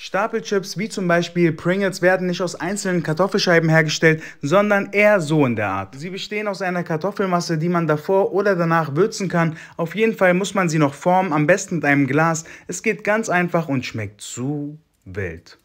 Stapelchips wie zum Beispiel Pringles werden nicht aus einzelnen Kartoffelscheiben hergestellt, sondern eher so in der Art. Sie bestehen aus einer Kartoffelmasse, die man davor oder danach würzen kann. Auf jeden Fall muss man sie noch formen, am besten mit einem Glas. Es geht ganz einfach und schmeckt zu wild.